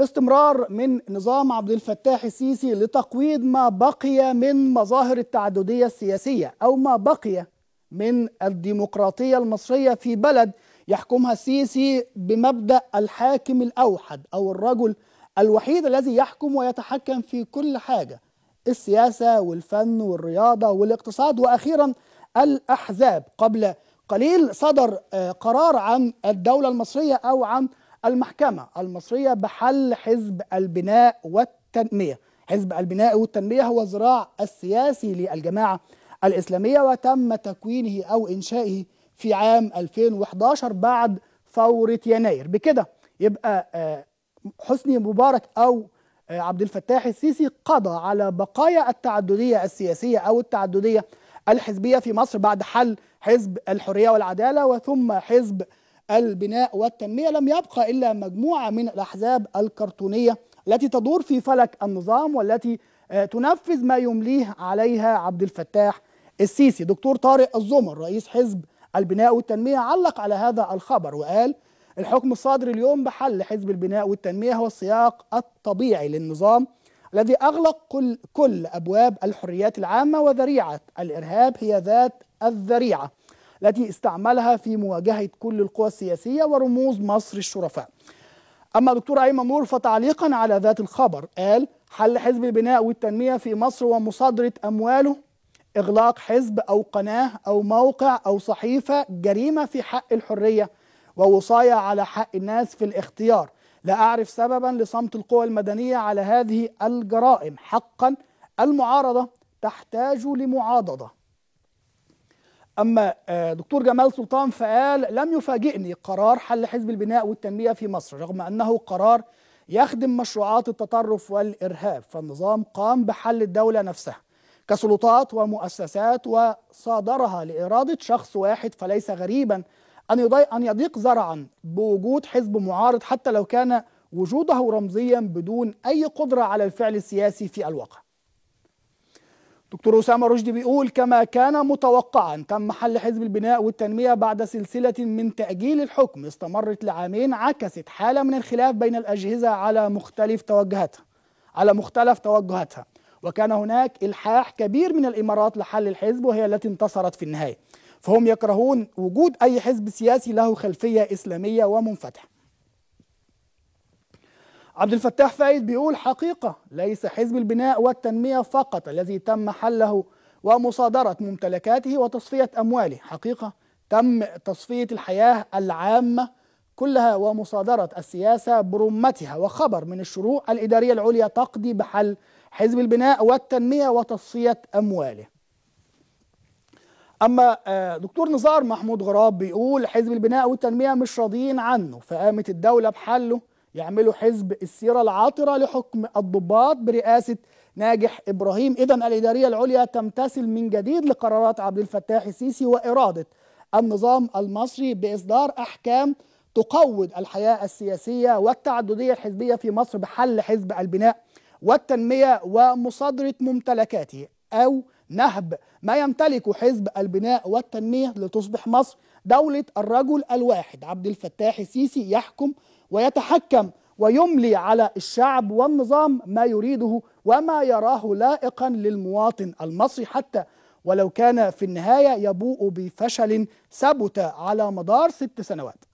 في استمرار من نظام عبد الفتاح السيسي لتقويض ما بقي من مظاهر التعددية السياسية أو ما بقي من الديمقراطية المصرية في بلد يحكمها السيسي بمبدأ الحاكم الأوحد أو الرجل الوحيد الذي يحكم ويتحكم في كل حاجة السياسة والفن والرياضة والاقتصاد وأخيرا الأحزاب قبل قليل صدر آه، قرار عن الدولة المصرية أو عن المحكمة المصرية بحل حزب البناء والتنمية حزب البناء والتنمية هو الذراع السياسي للجماعة الإسلامية وتم تكوينه أو إنشائه في عام 2011 بعد ثورة يناير بكده يبقى آه، حسني مبارك أو آه، عبد الفتاح السيسي قضى على بقايا التعددية السياسية أو التعددية الحزبية في مصر بعد حل حزب الحرية والعدالة وثم حزب البناء والتنمية لم يبقى إلا مجموعة من الأحزاب الكرتونية التي تدور في فلك النظام والتي آه، تنفذ ما يمليه عليها عبد الفتاح السيسي دكتور طارق الزمر رئيس حزب البناء والتنمية علق على هذا الخبر وقال الحكم الصادر اليوم بحل حزب البناء والتنمية هو السياق الطبيعي للنظام الذي أغلق كل, كل أبواب الحريات العامة وذريعة الإرهاب هي ذات الذريعة التي استعملها في مواجهة كل القوى السياسية ورموز مصر الشرفاء أما دكتور أيمن نور فتعليقا على ذات الخبر قال حل حزب البناء والتنمية في مصر ومصادرة أمواله إغلاق حزب أو قناة أو موقع أو صحيفة جريمة في حق الحرية ووصاية على حق الناس في الاختيار لا أعرف سببا لصمت القوى المدنية على هذه الجرائم حقا المعارضة تحتاج لمعاضدة أما آه، دكتور جمال سلطان فقال لم يفاجئني قرار حل حزب البناء والتنمية في مصر رغم أنه قرار يخدم مشروعات التطرف والإرهاب فالنظام قام بحل الدولة نفسها كسلطات ومؤسسات وصادرها لإرادة شخص واحد فليس غريبا أن, أن يضيق ذرعا بوجود حزب معارض حتى لو كان وجوده رمزيا بدون أي قدرة على الفعل السياسي في الواقع دكتور أسامة رشدي بيقول كما كان متوقعا تم حل حزب البناء والتنمية بعد سلسلة من تأجيل الحكم استمرت لعامين عكست حالة من الخلاف بين الأجهزة على مختلف توجهاتها على مختلف توجهاتها وكان هناك إلحاح كبير من الإمارات لحل الحزب وهي التي انتصرت في النهاية فهم يكرهون وجود أي حزب سياسي له خلفية إسلامية ومنفتحة عبد الفتاح فايد بيقول حقيقة ليس حزب البناء والتنمية فقط الذي تم حله ومصادرة ممتلكاته وتصفية أمواله حقيقة تم تصفية الحياة العامة كلها ومصادرة السياسة برمتها وخبر من الشروق الإدارية العليا تقضي بحل حزب البناء والتنمية وتصفية أمواله أما آه، دكتور نزار محمود غراب بيقول حزب البناء والتنمية مش راضيين عنه فقامت الدولة بحله يعملوا حزب السيرة العاطرة لحكم الضباط برئاسة ناجح إبراهيم إذا الإدارية العليا تمتثل من جديد لقرارات عبد الفتاح السيسي وإرادة النظام المصري بإصدار أحكام تقوض الحياة السياسية والتعددية الحزبية في مصر بحل حزب البناء والتنمية ومصادرة ممتلكاته أو نهب ما يمتلكه حزب البناء والتنمية لتصبح مصر دولة الرجل الواحد عبد الفتاح السيسي يحكم ويتحكم ويملي على الشعب والنظام ما يريده وما يراه لائقا للمواطن المصري حتى ولو كان في النهاية يبوء بفشل ثبت على مدار ست سنوات